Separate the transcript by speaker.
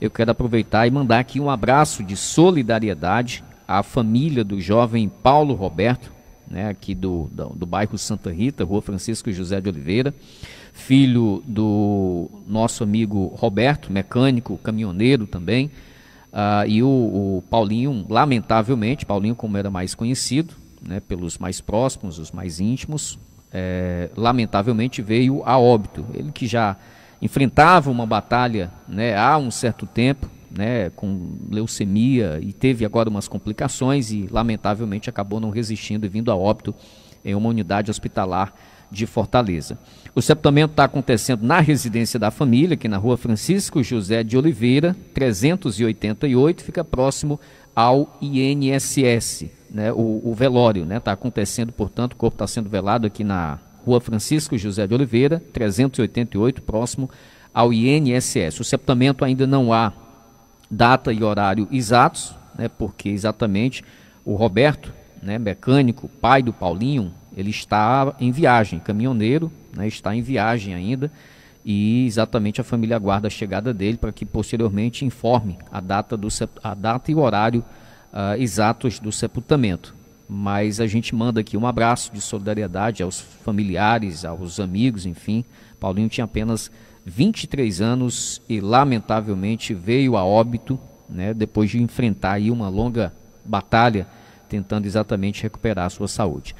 Speaker 1: eu quero aproveitar e mandar aqui um abraço de solidariedade à família do jovem Paulo Roberto, né, aqui do, do, do bairro Santa Rita, rua Francisco José de Oliveira, filho do nosso amigo Roberto, mecânico, caminhoneiro também, Uh, e o, o, Paulinho, lamentavelmente, Paulinho, como era mais conhecido né, pelos mais próximos, os mais íntimos, é, lamentavelmente veio a óbito. Ele que já enfrentava uma batalha né, há um certo tempo, né, com leucemia e teve agora umas complicações e lamentavelmente acabou não resistindo e vindo a óbito em uma unidade hospitalar de Fortaleza. O sepultamento está acontecendo na residência da família, aqui na rua Francisco José de Oliveira, 388, fica próximo ao INSS, né, o, o velório, está né, tá acontecendo, portanto, o corpo está sendo velado aqui na Rua Francisco José de Oliveira, 388, próximo ao INSS. O sepultamento ainda não há data e horário exatos, né, porque exatamente o Roberto, né, mecânico, pai do Paulinho, ele está em viagem, caminhoneiro, né, está em viagem ainda, e exatamente a família aguarda a chegada dele para que posteriormente informe a data, do, a data e o horário uh, exatos do sepultamento mas a gente manda aqui um abraço de solidariedade aos familiares, aos amigos, enfim. Paulinho tinha apenas 23 anos e lamentavelmente veio a óbito, né, depois de enfrentar aí uma longa batalha tentando exatamente recuperar a sua saúde.